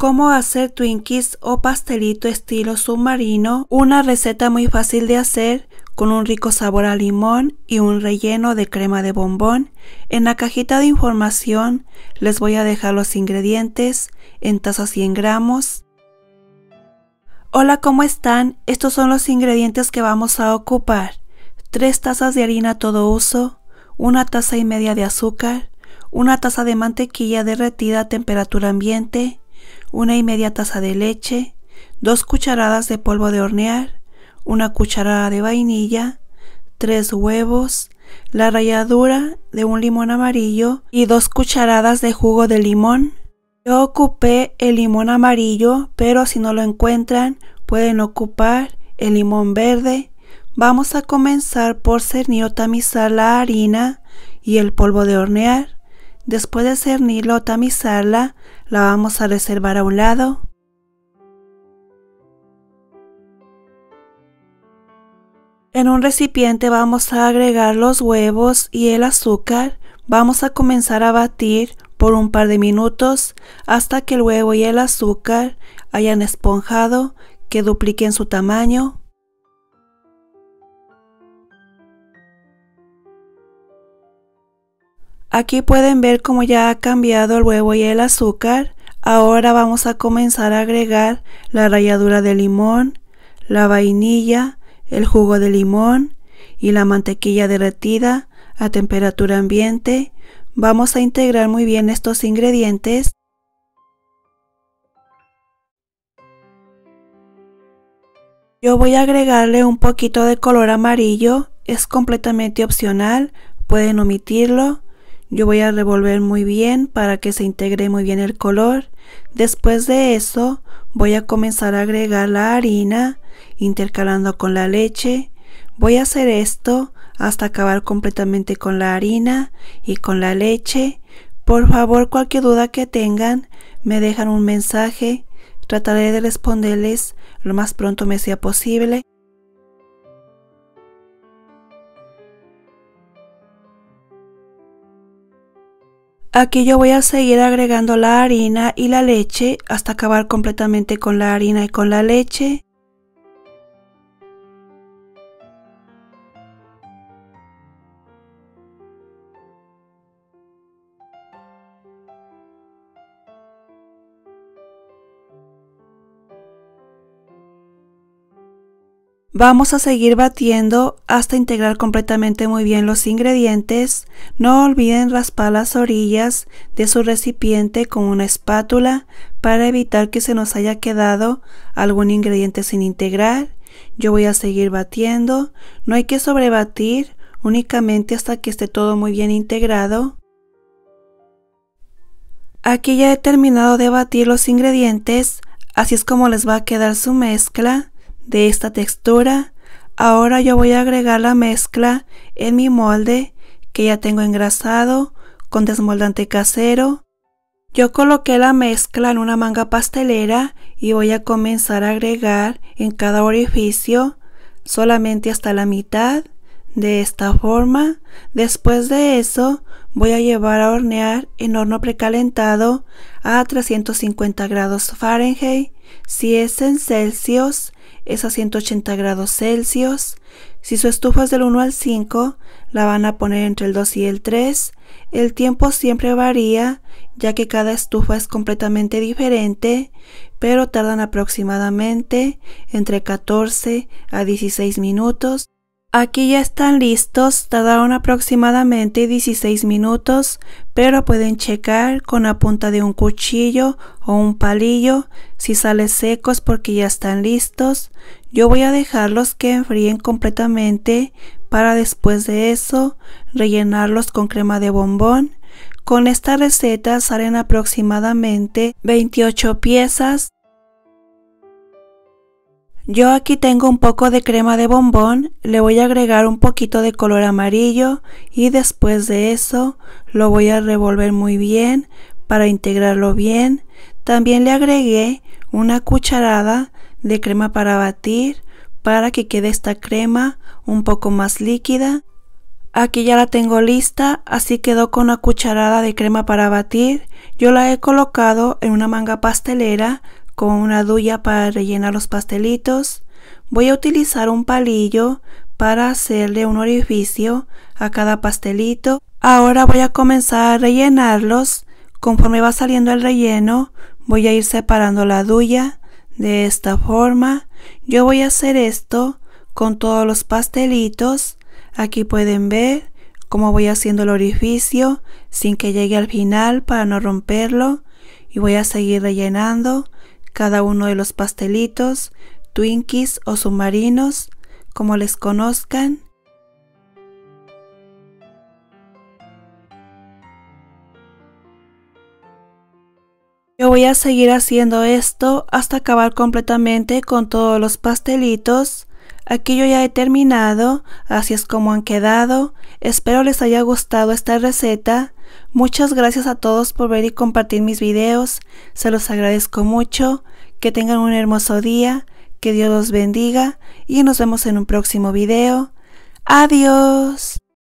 cómo hacer Twinkies o pastelito estilo submarino, una receta muy fácil de hacer con un rico sabor a limón y un relleno de crema de bombón. En la cajita de información les voy a dejar los ingredientes en tazas 100 gramos. Hola, ¿cómo están? Estos son los ingredientes que vamos a ocupar. 3 tazas de harina todo uso, una taza y media de azúcar, una taza de mantequilla derretida a temperatura ambiente, una y media taza de leche, dos cucharadas de polvo de hornear, una cucharada de vainilla, tres huevos, la ralladura de un limón amarillo y dos cucharadas de jugo de limón. Yo ocupé el limón amarillo, pero si no lo encuentran pueden ocupar el limón verde. Vamos a comenzar por cernir o tamizar la harina y el polvo de hornear. Después de cernirla o tamizarla, la vamos a reservar a un lado. En un recipiente vamos a agregar los huevos y el azúcar. Vamos a comenzar a batir por un par de minutos hasta que el huevo y el azúcar hayan esponjado, que dupliquen su tamaño. Aquí pueden ver cómo ya ha cambiado el huevo y el azúcar. Ahora vamos a comenzar a agregar la ralladura de limón, la vainilla, el jugo de limón y la mantequilla derretida a temperatura ambiente. Vamos a integrar muy bien estos ingredientes. Yo voy a agregarle un poquito de color amarillo, es completamente opcional, pueden omitirlo. Yo voy a revolver muy bien para que se integre muy bien el color. Después de eso voy a comenzar a agregar la harina intercalando con la leche. Voy a hacer esto hasta acabar completamente con la harina y con la leche. Por favor, cualquier duda que tengan, me dejan un mensaje. Trataré de responderles lo más pronto me sea posible. Aquí yo voy a seguir agregando la harina y la leche hasta acabar completamente con la harina y con la leche. Vamos a seguir batiendo hasta integrar completamente muy bien los ingredientes. No olviden raspar las orillas de su recipiente con una espátula para evitar que se nos haya quedado algún ingrediente sin integrar. Yo voy a seguir batiendo. No hay que sobrebatir, únicamente hasta que esté todo muy bien integrado. Aquí ya he terminado de batir los ingredientes, así es como les va a quedar su mezcla de esta textura. Ahora yo voy a agregar la mezcla en mi molde que ya tengo engrasado con desmoldante casero. Yo coloqué la mezcla en una manga pastelera y voy a comenzar a agregar en cada orificio solamente hasta la mitad de esta forma. Después de eso voy a llevar a hornear en horno precalentado a 350 grados Fahrenheit. Si es en Celsius es a 180 grados Celsius. Si su estufa es del 1 al 5, la van a poner entre el 2 y el 3. El tiempo siempre varía, ya que cada estufa es completamente diferente, pero tardan aproximadamente entre 14 a 16 minutos. Aquí ya están listos, tardaron aproximadamente 16 minutos, pero pueden checar con la punta de un cuchillo o un palillo si sale secos porque ya están listos. Yo voy a dejarlos que enfríen completamente para después de eso rellenarlos con crema de bombón. Con esta receta salen aproximadamente 28 piezas. Yo aquí tengo un poco de crema de bombón, le voy a agregar un poquito de color amarillo y después de eso lo voy a revolver muy bien para integrarlo bien. También le agregué una cucharada de crema para batir para que quede esta crema un poco más líquida. Aquí ya la tengo lista, así quedó con una cucharada de crema para batir. Yo la he colocado en una manga pastelera con una duya para rellenar los pastelitos, voy a utilizar un palillo para hacerle un orificio a cada pastelito. Ahora voy a comenzar a rellenarlos. Conforme va saliendo el relleno, voy a ir separando la duya de esta forma. Yo voy a hacer esto con todos los pastelitos. Aquí pueden ver cómo voy haciendo el orificio sin que llegue al final para no romperlo. Y voy a seguir rellenando cada uno de los pastelitos, Twinkies o submarinos, como les conozcan. Yo voy a seguir haciendo esto hasta acabar completamente con todos los pastelitos. Aquí yo ya he terminado, así es como han quedado. Espero les haya gustado esta receta. Muchas gracias a todos por ver y compartir mis videos. Se los agradezco mucho. Que tengan un hermoso día. Que Dios los bendiga. Y nos vemos en un próximo video. Adiós.